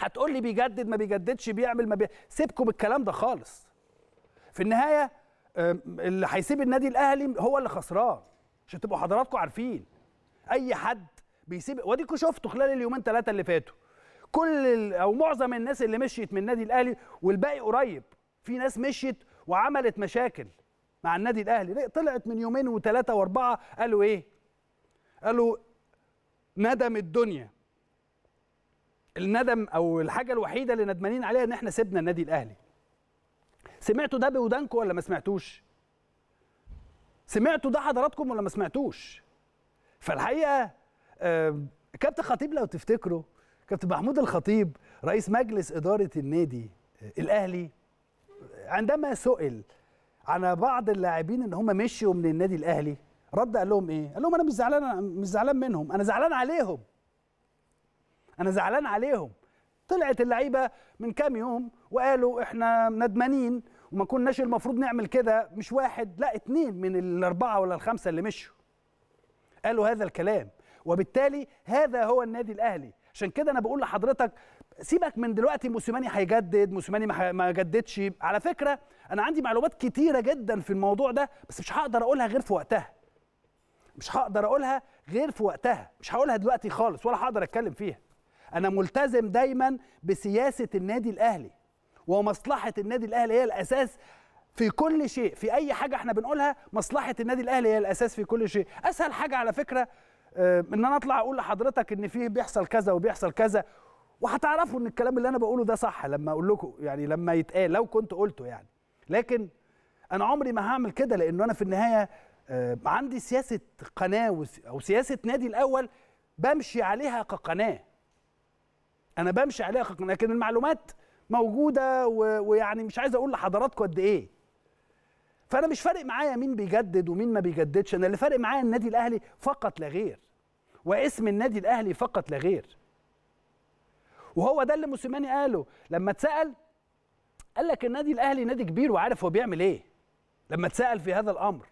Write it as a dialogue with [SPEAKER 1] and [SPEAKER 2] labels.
[SPEAKER 1] هتقول لي بيجدد ما بيجددش بيعمل ما بي... سيبكم الكلام ده خالص في النهايه اللي هيسيب النادي الاهلي هو اللي خسران عشان تبقوا حضراتكم عارفين اي حد بيسيب واديكم شفتوا خلال اليومين ثلاثه اللي فاتوا كل ال... او معظم الناس اللي مشيت من النادي الاهلي والباقي قريب في ناس مشيت وعملت مشاكل مع النادي الاهلي طلعت من يومين وثلاثه واربعه قالوا ايه قالوا ندم الدنيا الندم او الحاجه الوحيده اللي ندمانين عليها ان احنا سيبنا النادي الاهلي سمعتوا ده بودانكم ولا ما سمعتوش سمعتوا ده حضراتكم ولا ما سمعتوش فالحقيقه آه، كابتن خطيب لو تفتكروا كابتن محمود الخطيب رئيس مجلس اداره النادي آه، الاهلي آه، عندما سئل عن بعض اللاعبين ان هم مشيوا من النادي الاهلي رد قال لهم ايه قال لهم انا مش زعلان مش زعلان منهم انا زعلان عليهم انا زعلان عليهم طلعت اللعيبه من كام يوم وقالوا احنا ندمانين وما كناش المفروض نعمل كده مش واحد لا اتنين من الاربعه ولا الخمسه اللي مشوا قالوا هذا الكلام وبالتالي هذا هو النادي الاهلي عشان كده انا بقول لحضرتك سيبك من دلوقتي موسيماني هيجدد موسيماني ما جددش على فكره انا عندي معلومات كتيره جدا في الموضوع ده بس مش هقدر اقولها غير في وقتها مش هقدر اقولها غير في وقتها مش هقولها دلوقتي خالص ولا هقدر اتكلم فيها انا ملتزم دايما بسياسه النادي الاهلي ومصلحه النادي الاهلي هي الاساس في كل شيء في اي حاجه احنا بنقولها مصلحه النادي الاهلي هي الاساس في كل شيء اسهل حاجه على فكره آه، ان انا اطلع اقول لحضرتك ان فيه بيحصل كذا وبيحصل كذا وهتعرفوا ان الكلام اللي انا بقوله ده صح لما اقول لكم يعني لما يتقال لو كنت قلته يعني لكن انا عمري ما هعمل كده لانه انا في النهايه آه، عندي سياسه قناه او سياسه نادي الاول بمشي عليها كقناه انا بمشي عليها خلق لكن المعلومات موجوده و... ويعني مش عايز اقول لحضراتكم قد ايه فانا مش فارق معايا مين بيجدد ومين ما بيجددش انا اللي فارق معايا النادي الاهلي فقط لا غير واسم النادي الاهلي فقط لا غير وهو ده اللي موسيماني قاله لما اتسال قال لك النادي الاهلي نادي كبير وعارف هو بيعمل ايه لما اتسال في هذا الامر